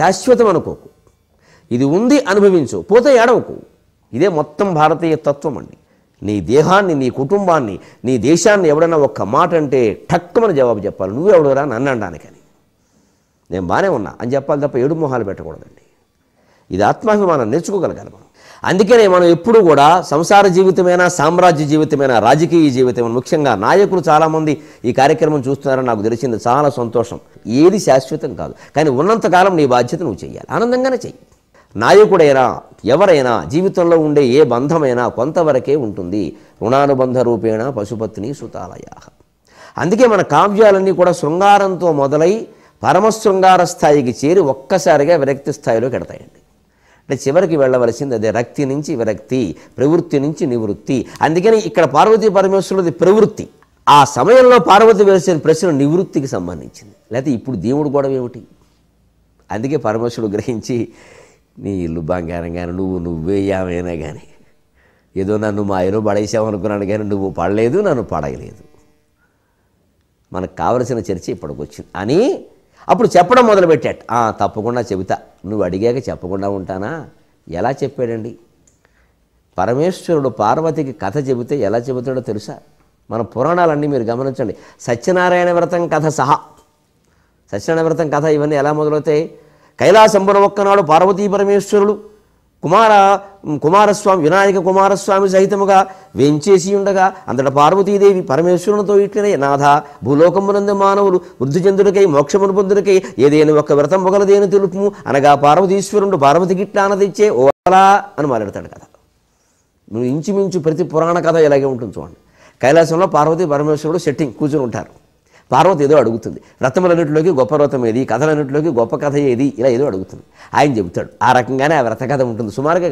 శాశ్వతం అనుకోకు ఇది ఉంది అనుభవించు పోతే ఏడవకు ఇదే మొత్తం భారతీయ తత్వం అండి నీ దేహాన్ని నీ కుటుంబాన్ని నీ దేశాన్ని ఎవడన్నా ఒక్క మాట అంటే ఠక్కుమని జవాబు చెప్పాలి నువ్వెవడరా నన్ను అనడానికని నేను బాగానే ఉన్నా అని చెప్పాలి తప్ప ఏడు మొహాలు పెట్టకూడదండి ఇది ఆత్మాభిమానం నేర్చుకోగలగాలి మనం అందుకనే మనం ఎప్పుడు కూడా సంసార జీవితమైనా సామ్రాజ్య జీవితమైనా రాజకీయ జీవితమైన ముఖ్యంగా నాయకులు చాలామంది ఈ కార్యక్రమం చూస్తున్నారని నాకు తెలిసింది చాలా సంతోషం ఏది శాశ్వతం కాదు కానీ ఉన్నంతకాలం నీ బాధ్యత నువ్వు చేయాలి ఆనందంగానే చెయ్యి నాయకుడైనా ఎవరైనా జీవితంలో ఉండే ఏ బంధమైనా కొంతవరకే ఉంటుంది రుణానుబంధ రూపేణ పశుపత్ని సుతాలయ అందుకే మన కావ్యాలన్నీ కూడా శృంగారంతో మొదలై పరమశృంగార స్థాయికి చేరి ఒక్కసారిగా విరక్తి స్థాయిలోకి ఎడతాయండి అంటే చివరికి వెళ్ళవలసింది అదే రక్తి నుంచి విరక్తి ప్రవృత్తి నుంచి నివృత్తి అందుకని ఇక్కడ పార్వతీ పరమేశ్వరుడు ప్రవృత్తి ఆ సమయంలో పార్వతి వేసిన ప్రశ్న నివృత్తికి సంబంధించింది లేకపోతే ఇప్పుడు దేవుడు కూడా ఏమిటి అందుకే పరమేశ్వరుడు గ్రహించి నీ ఇల్లు బంగారం కానీ నువ్వు ఏమైనా కానీ ఏదో నన్ను మా ఏదో పడేసావు అనుకున్నాను కానీ నువ్వు పడలేదు నన్ను పడగలేదు మనకు కావలసిన చర్చ ఇప్పటికొచ్చింది అని అప్పుడు చెప్పడం మొదలుపెట్టాడు తప్పకుండా చెబుతా నువ్వు అడిగాక చెప్పకుండా ఉంటానా ఎలా చెప్పాడండి పరమేశ్వరుడు పార్వతికి కథ చెబితే ఎలా చెబుతాడో తెలుసా మన పురాణాలన్నీ మీరు గమనించండి సత్యనారాయణ వ్రతం కథ సహా సత్యనారాయణ వ్రతం కథ ఇవన్నీ ఎలా మొదలవుతాయి కైలాసంబరం ఒక్కనాడు పార్వతీ పరమేశ్వరుడు కుమార కుమారస్వామి వినాయక కుమారస్వామి సహితముగా వేంచేసి ఉండగా అంతట పార్వతీదేవి పరమేశ్వరునితో ఇట్లనే నాథ భూలోకమునందు మానవులు వృద్ధి చెందుడికై మోక్షమును పొందుడికై ఏదైనా ఒక వ్రతం ఒకలదేను తెలుపుము అనగా పార్వతీశ్వరుడు పార్వతి గిట్లా అనదిచ్చే ఓలా అని మాట్లాడతాడు కదా నువ్వు ఇంచుమించు ప్రతి పురాణ కథ ఇలాగే ఉంటుంది చూడండి కైలాసంలో పార్వతీ పరమేశ్వరుడు సెట్టింగ్ కూర్చుని ఉంటారు పార్వతి ఏదో అడుగుతుంది వ్రతములన్నింటిలోకి గొప్ప వ్రతం ఏది కథలన్నింటిలోకి గొప్ప కథ ఏది ఇలా ఏదో అడుగుతుంది ఆయన చెబుతాడు ఆ రకంగానే ఆ వ్రత కథ ఉంటుంది సుమారుగా